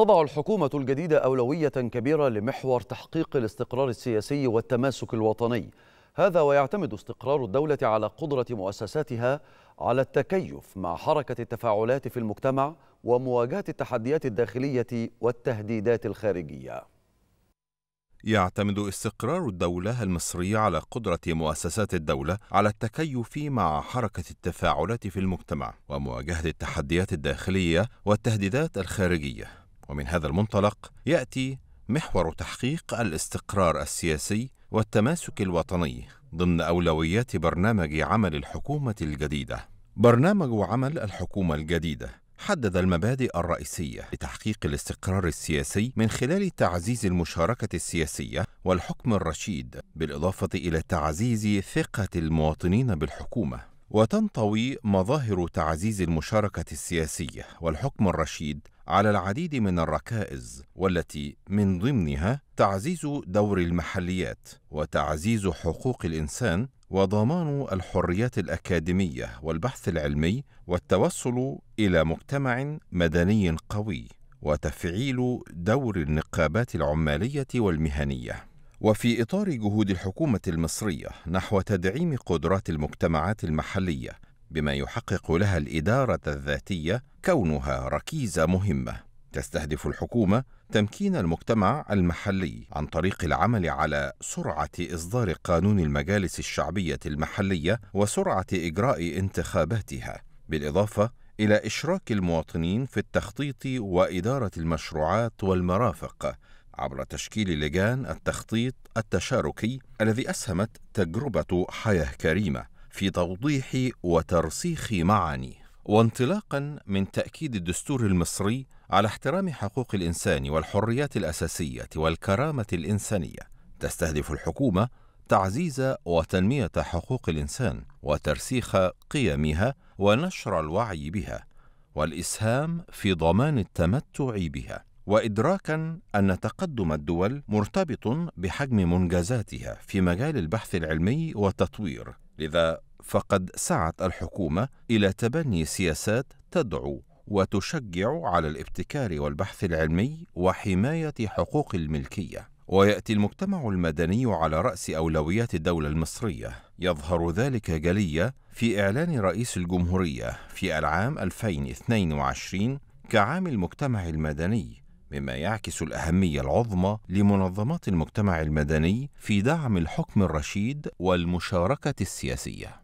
تضع الحكومة الجديدة أولوية كبيرة لمحور تحقيق الاستقرار السياسي والتماسك الوطني هذا ويعتمد استقرار الدولة على قدرة مؤسساتها على التكيف مع حركة التفاعلات في المجتمع ومواجهة التحديات الداخلية والتهديدات الخارجية يعتمد استقرار الدولة المصرية على قدرة مؤسسات الدولة على التكيف مع حركة التفاعلات في المجتمع ومواجهة التحديات الداخلية والتهديدات الخارجية ومن هذا المنطلق ياتي محور تحقيق الاستقرار السياسي والتماسك الوطني ضمن اولويات برنامج عمل الحكومه الجديده برنامج عمل الحكومه الجديده حدد المبادئ الرئيسية لتحقيق الاستقرار السياسي من خلال تعزيز المشاركة السياسية والحكم الرشيد، بالإضافة إلى تعزيز ثقة المواطنين بالحكومة. وتنطوي مظاهر تعزيز المشاركة السياسية والحكم الرشيد على العديد من الركائز والتي من ضمنها تعزيز دور المحليات وتعزيز حقوق الانسان وضمان الحريات الاكاديميه والبحث العلمي والتوصل الى مجتمع مدني قوي وتفعيل دور النقابات العماليه والمهنيه وفي اطار جهود الحكومه المصريه نحو تدعيم قدرات المجتمعات المحليه بما يحقق لها الإدارة الذاتية كونها ركيزة مهمة تستهدف الحكومة تمكين المجتمع المحلي عن طريق العمل على سرعة إصدار قانون المجالس الشعبية المحلية وسرعة إجراء انتخاباتها، بالإضافة إلى إشراك المواطنين في التخطيط وإدارة المشروعات والمرافق عبر تشكيل لجان التخطيط التشاركي الذي أسهمت تجربة حياة كريمة في توضيح وترسيخ معانيه وانطلاقا من تاكيد الدستور المصري على احترام حقوق الانسان والحريات الاساسيه والكرامه الانسانيه تستهدف الحكومه تعزيز وتنميه حقوق الانسان وترسيخ قيمها ونشر الوعي بها والاسهام في ضمان التمتع بها وادراكا ان تقدم الدول مرتبط بحجم منجزاتها في مجال البحث العلمي والتطوير لذا فقد سعت الحكومة إلى تبني سياسات تدعو وتشجع على الابتكار والبحث العلمي وحماية حقوق الملكية ويأتي المجتمع المدني على رأس أولويات الدولة المصرية يظهر ذلك جلية في إعلان رئيس الجمهورية في العام 2022 كعام المجتمع المدني مما يعكس الأهمية العظمى لمنظمات المجتمع المدني في دعم الحكم الرشيد والمشاركة السياسية